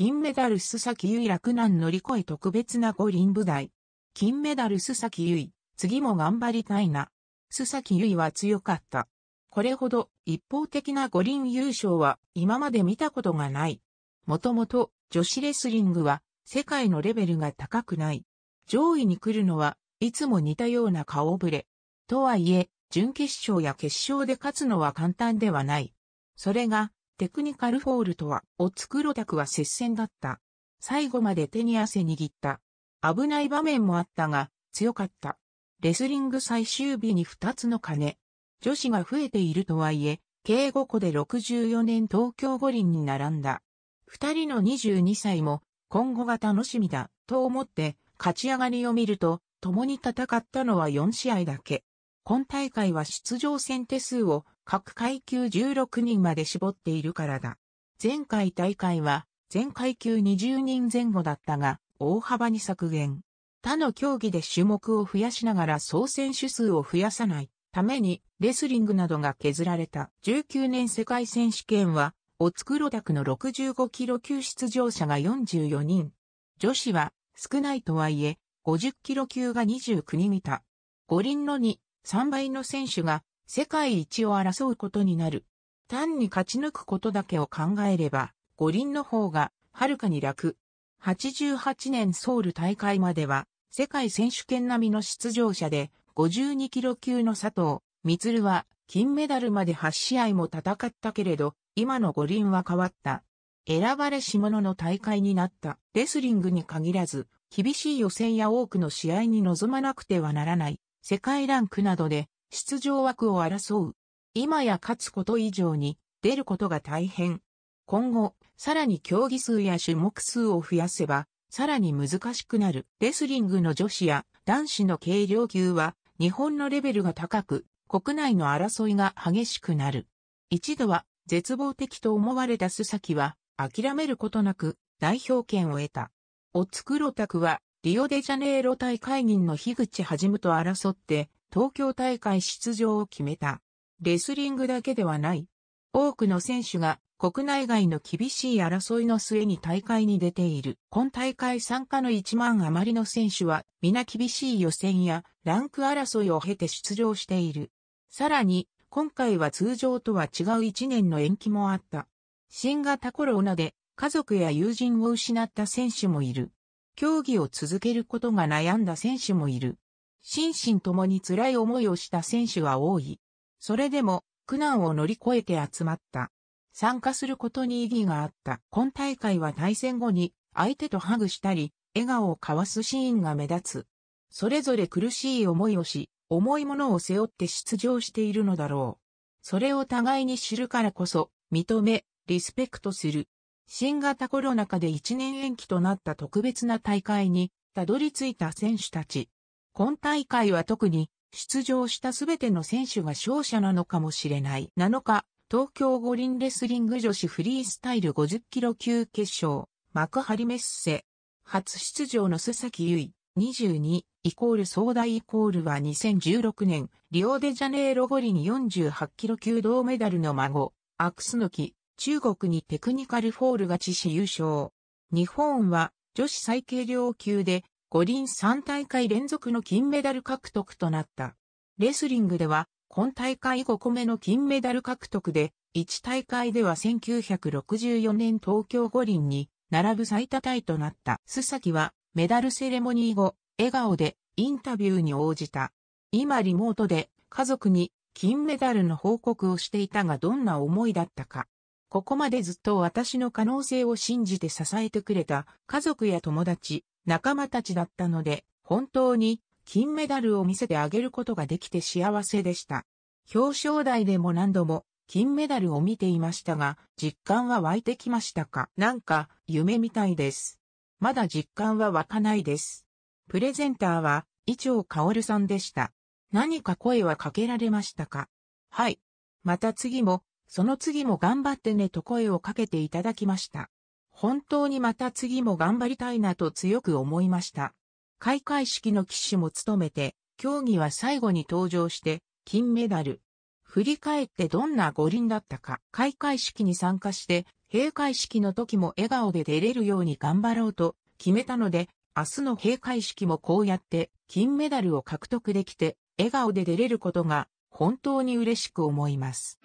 金メダル須崎優衣楽難乗り越え特別な五輪舞台。金メダル須崎優衣、次も頑張りたいな。須崎優衣は強かった。これほど一方的な五輪優勝は今まで見たことがない。もともと女子レスリングは世界のレベルが高くない。上位に来るのはいつも似たような顔ぶれ。とはいえ、準決勝や決勝で勝つのは簡単ではない。それがテクニカルフォールとは、オッろたくは接戦だった。最後まで手に汗握った。危ない場面もあったが、強かった。レスリング最終日に2つの鐘。女子が増えているとはいえ、計5個で64年東京五輪に並んだ。二人の22歳も、今後が楽しみだ、と思って、勝ち上がりを見ると、共に戦ったのは4試合だけ。今大会は出場選手数を各階級16人まで絞っているからだ。前回大会は、全階級20人前後だったが、大幅に削減。他の競技で種目を増やしながら総選手数を増やさないために、レスリングなどが削られた19年世界選手権は、オツクロダクの65キロ級出場者が44人。女子は少ないとはいえ、50キロ級が29人いた。五輪の2、3倍の選手が世界一を争うことになる。単に勝ち抜くことだけを考えれば、五輪の方が、はるかに楽。88年ソウル大会までは、世界選手権並みの出場者で、52キロ級の佐藤、光は、金メダルまで8試合も戦ったけれど、今の五輪は変わった。選ばれし者の大会になった。レスリングに限らず、厳しい予選や多くの試合に臨まなくてはならない。世界ランクなどで出場枠を争う。今や勝つこと以上に出ることが大変。今後、さらに競技数や種目数を増やせば、さらに難しくなる。レスリングの女子や男子の軽量級は、日本のレベルが高く、国内の争いが激しくなる。一度は絶望的と思われた須崎は、諦めることなく代表権を得た。オツクロタクは、リオデジャネイロ大会議の樋口はじむと争って、東京大会出場を決めた。レスリングだけではない。多くの選手が国内外の厳しい争いの末に大会に出ている。今大会参加の1万余りの選手は皆厳しい予選やランク争いを経て出場している。さらに、今回は通常とは違う1年の延期もあった。新型コロナで家族や友人を失った選手もいる。競技を続けることが悩んだ選手もいる。心身ともに辛い思いをした選手は多い。それでも、苦難を乗り越えて集まった。参加することに意義があった。今大会は対戦後に、相手とハグしたり、笑顔を交わすシーンが目立つ。それぞれ苦しい思いをし、重いものを背負って出場しているのだろう。それを互いに知るからこそ、認め、リスペクトする。新型コロナ禍で1年延期となった特別な大会に、たどり着いた選手たち。今大会は特に出場したすべての選手が勝者なのかもしれない。7日、東京五輪レスリング女子フリースタイル50キロ級決勝、幕張メッセ。初出場の須崎優衣、22、イコール総大イコールは2016年、リオデジャネイロ五輪48キロ級銅メダルの孫、アクスノキ、中国にテクニカルフォール勝ちし優勝。日本は女子最軽量級で五輪3大会連続の金メダル獲得となった。レスリングでは、今大会5個目の金メダル獲得で、1大会では1964年東京五輪に並ぶ最多タイとなった。須崎はメダルセレモニー後、笑顔でインタビューに応じた。今リモートで家族に金メダルの報告をしていたがどんな思いだったか。ここまでずっと私の可能性を信じて支えてくれた家族や友達、仲間たちだったので、本当に金メダルを見せてあげることができて幸せでした。表彰台でも何度も金メダルを見ていましたが、実感は湧いてきましたかなんか夢みたいです。まだ実感は湧かないです。プレゼンターは、伊調るさんでした。何か声はかけられましたかはい。また次も、その次も頑張ってねと声をかけていただきました。本当にまた次も頑張りたいなと強く思いました。開会式の騎手も務めて、競技は最後に登場して、金メダル。振り返ってどんな五輪だったか、開会式に参加して、閉会式の時も笑顔で出れるように頑張ろうと決めたので、明日の閉会式もこうやって金メダルを獲得できて、笑顔で出れることが本当に嬉しく思います。